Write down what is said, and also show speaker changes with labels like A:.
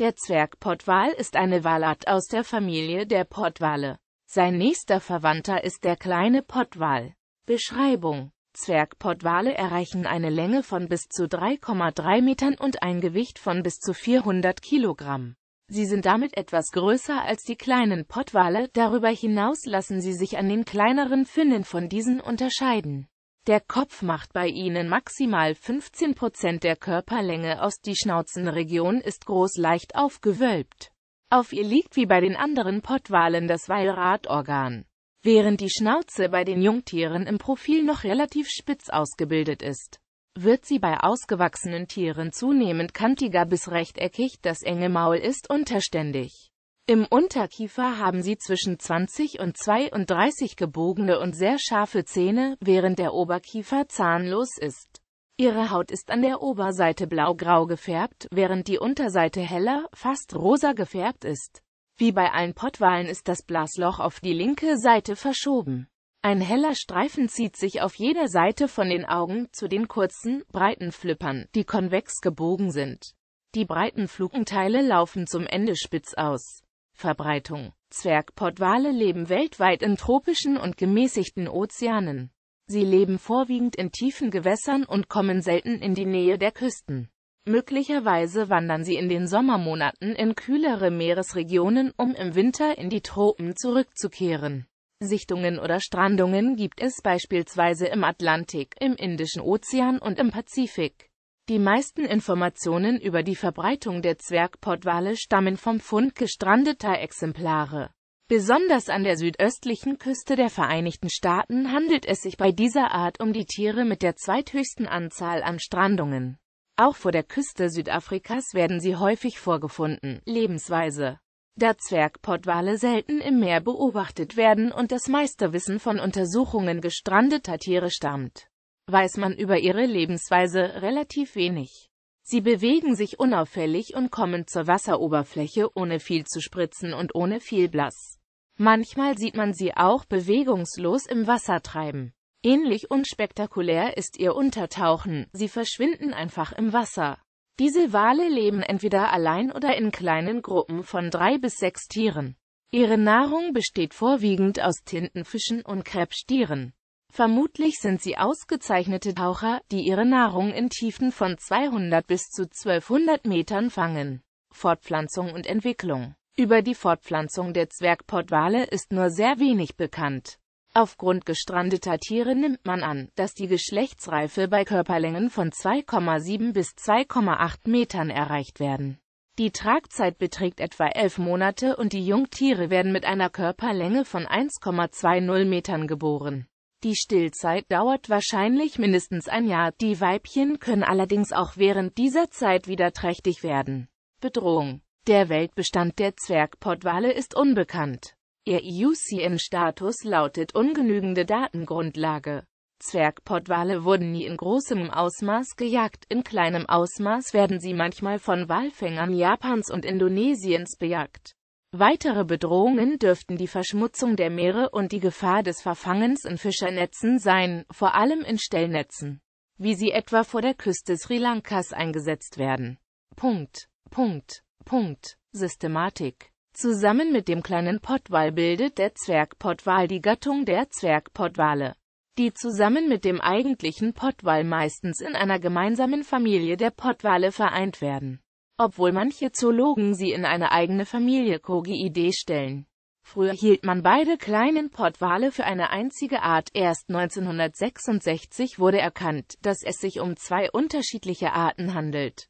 A: Der Zwergpottwal ist eine Walart aus der Familie der Pottwale. Sein nächster Verwandter ist der kleine Pottwal. Beschreibung Zwergpottwale erreichen eine Länge von bis zu 3,3 Metern und ein Gewicht von bis zu 400 Kilogramm. Sie sind damit etwas größer als die kleinen Pottwale, darüber hinaus lassen sie sich an den kleineren Finnen von diesen unterscheiden. Der Kopf macht bei ihnen maximal 15% Prozent der Körperlänge aus, die Schnauzenregion ist groß leicht aufgewölbt. Auf ihr liegt wie bei den anderen Pottwalen das Wallratorgan. Während die Schnauze bei den Jungtieren im Profil noch relativ spitz ausgebildet ist, wird sie bei ausgewachsenen Tieren zunehmend kantiger bis rechteckig, das enge Maul ist unterständig. Im Unterkiefer haben sie zwischen 20 und 32 gebogene und sehr scharfe Zähne, während der Oberkiefer zahnlos ist. Ihre Haut ist an der Oberseite blaugrau gefärbt, während die Unterseite heller, fast rosa gefärbt ist. Wie bei allen Pottwalen ist das Blasloch auf die linke Seite verschoben. Ein heller Streifen zieht sich auf jeder Seite von den Augen zu den kurzen, breiten Flippern, die konvex gebogen sind. Die breiten Flugenteile laufen zum Ende spitz aus. Verbreitung. Zwergpottwale leben weltweit in tropischen und gemäßigten Ozeanen. Sie leben vorwiegend in tiefen Gewässern und kommen selten in die Nähe der Küsten. Möglicherweise wandern sie in den Sommermonaten in kühlere Meeresregionen, um im Winter in die Tropen zurückzukehren. Sichtungen oder Strandungen gibt es beispielsweise im Atlantik, im Indischen Ozean und im Pazifik. Die meisten Informationen über die Verbreitung der Zwergpottwale stammen vom Fund gestrandeter Exemplare. Besonders an der südöstlichen Küste der Vereinigten Staaten handelt es sich bei dieser Art um die Tiere mit der zweithöchsten Anzahl an Strandungen. Auch vor der Küste Südafrikas werden sie häufig vorgefunden, lebensweise. Da Zwergpottwale selten im Meer beobachtet werden und das meiste Wissen von Untersuchungen gestrandeter Tiere stammt weiß man über ihre Lebensweise relativ wenig. Sie bewegen sich unauffällig und kommen zur Wasseroberfläche ohne viel zu spritzen und ohne viel Blass. Manchmal sieht man sie auch bewegungslos im Wasser treiben. Ähnlich unspektakulär ist ihr Untertauchen, sie verschwinden einfach im Wasser. Diese Wale leben entweder allein oder in kleinen Gruppen von drei bis sechs Tieren. Ihre Nahrung besteht vorwiegend aus Tintenfischen und Krebstieren. Vermutlich sind sie ausgezeichnete Taucher, die ihre Nahrung in Tiefen von 200 bis zu 1200 Metern fangen. Fortpflanzung und Entwicklung Über die Fortpflanzung der Zwergportwale ist nur sehr wenig bekannt. Aufgrund gestrandeter Tiere nimmt man an, dass die Geschlechtsreife bei Körperlängen von 2,7 bis 2,8 Metern erreicht werden. Die Tragzeit beträgt etwa elf Monate und die Jungtiere werden mit einer Körperlänge von 1,20 Metern geboren. Die Stillzeit dauert wahrscheinlich mindestens ein Jahr, die Weibchen können allerdings auch während dieser Zeit wieder trächtig werden. Bedrohung Der Weltbestand der Zwergpottwale ist unbekannt. Ihr IUCN-Status lautet ungenügende Datengrundlage. Zwergpottwale wurden nie in großem Ausmaß gejagt, in kleinem Ausmaß werden sie manchmal von Walfängern Japans und Indonesiens bejagt. Weitere Bedrohungen dürften die Verschmutzung der Meere und die Gefahr des Verfangens in Fischernetzen sein, vor allem in Stellnetzen, wie sie etwa vor der Küste Sri Lankas eingesetzt werden. Punkt. Punkt. Punkt. Systematik Zusammen mit dem kleinen Pottwal bildet der Zwergpottwal die Gattung der Zwergpottwale, die zusammen mit dem eigentlichen Pottwal meistens in einer gemeinsamen Familie der Pottwale vereint werden obwohl manche Zoologen sie in eine eigene Familie Kogiidae stellen. Früher hielt man beide kleinen Portwale für eine einzige Art. Erst 1966 wurde erkannt, dass es sich um zwei unterschiedliche Arten handelt.